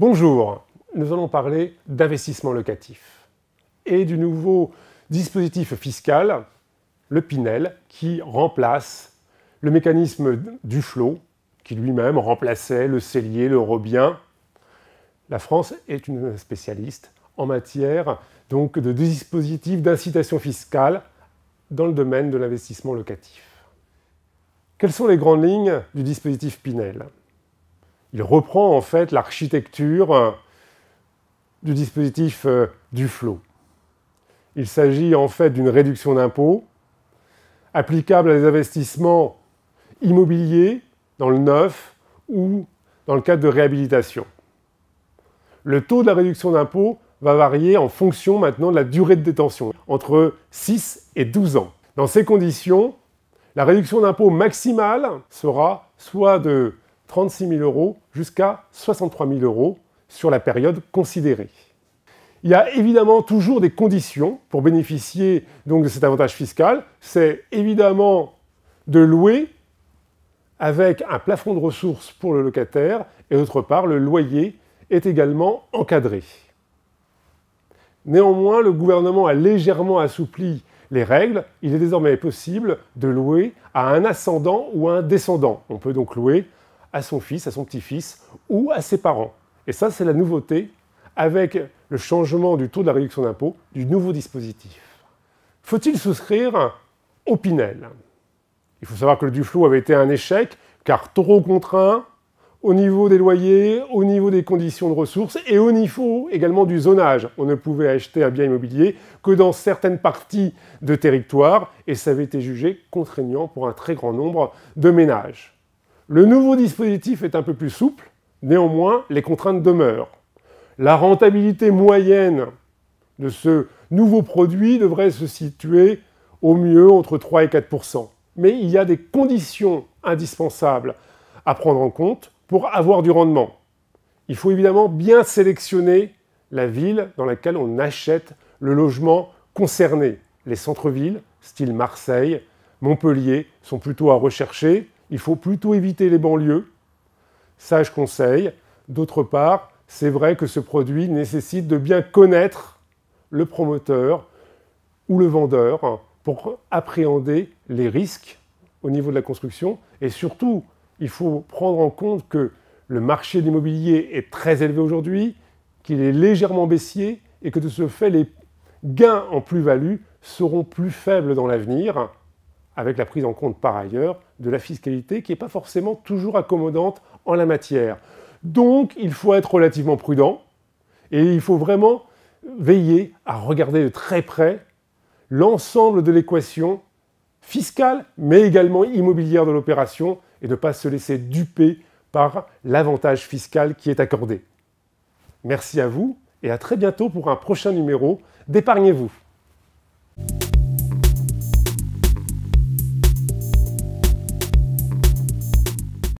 Bonjour, nous allons parler d'investissement locatif et du nouveau dispositif fiscal, le Pinel, qui remplace le mécanisme du flot, qui lui-même remplaçait le cellier, le robien. La France est une spécialiste en matière donc, de dispositifs d'incitation fiscale dans le domaine de l'investissement locatif. Quelles sont les grandes lignes du dispositif Pinel il reprend en fait l'architecture euh, du dispositif euh, du flot. Il s'agit en fait d'une réduction d'impôt applicable à des investissements immobiliers dans le neuf ou dans le cadre de réhabilitation. Le taux de la réduction d'impôt va varier en fonction maintenant de la durée de détention, entre 6 et 12 ans. Dans ces conditions, la réduction d'impôt maximale sera soit de 36 000 euros jusqu'à 63 000 euros sur la période considérée. Il y a évidemment toujours des conditions pour bénéficier de cet avantage fiscal. C'est évidemment de louer avec un plafond de ressources pour le locataire et d'autre part le loyer est également encadré. Néanmoins, le gouvernement a légèrement assoupli les règles. Il est désormais possible de louer à un ascendant ou à un descendant. On peut donc louer à son fils, à son petit-fils ou à ses parents. Et ça, c'est la nouveauté avec le changement du taux de la réduction d'impôt du nouveau dispositif. Faut-il souscrire au Pinel Il faut savoir que le Duflot avait été un échec car trop contraint au niveau des loyers, au niveau des conditions de ressources et au niveau également du zonage. On ne pouvait acheter un bien immobilier que dans certaines parties de territoire et ça avait été jugé contraignant pour un très grand nombre de ménages. Le nouveau dispositif est un peu plus souple, néanmoins les contraintes demeurent. La rentabilité moyenne de ce nouveau produit devrait se situer au mieux entre 3 et 4 Mais il y a des conditions indispensables à prendre en compte pour avoir du rendement. Il faut évidemment bien sélectionner la ville dans laquelle on achète le logement concerné. Les centres-villes, style Marseille, Montpellier, sont plutôt à rechercher il faut plutôt éviter les banlieues. Sage conseil. D'autre part, c'est vrai que ce produit nécessite de bien connaître le promoteur ou le vendeur pour appréhender les risques au niveau de la construction. Et surtout, il faut prendre en compte que le marché de l'immobilier est très élevé aujourd'hui, qu'il est légèrement baissier et que de ce fait, les gains en plus-value seront plus faibles dans l'avenir avec la prise en compte par ailleurs de la fiscalité qui n'est pas forcément toujours accommodante en la matière. Donc il faut être relativement prudent et il faut vraiment veiller à regarder de très près l'ensemble de l'équation fiscale mais également immobilière de l'opération et ne pas se laisser duper par l'avantage fiscal qui est accordé. Merci à vous et à très bientôt pour un prochain numéro d'Épargnez-vous.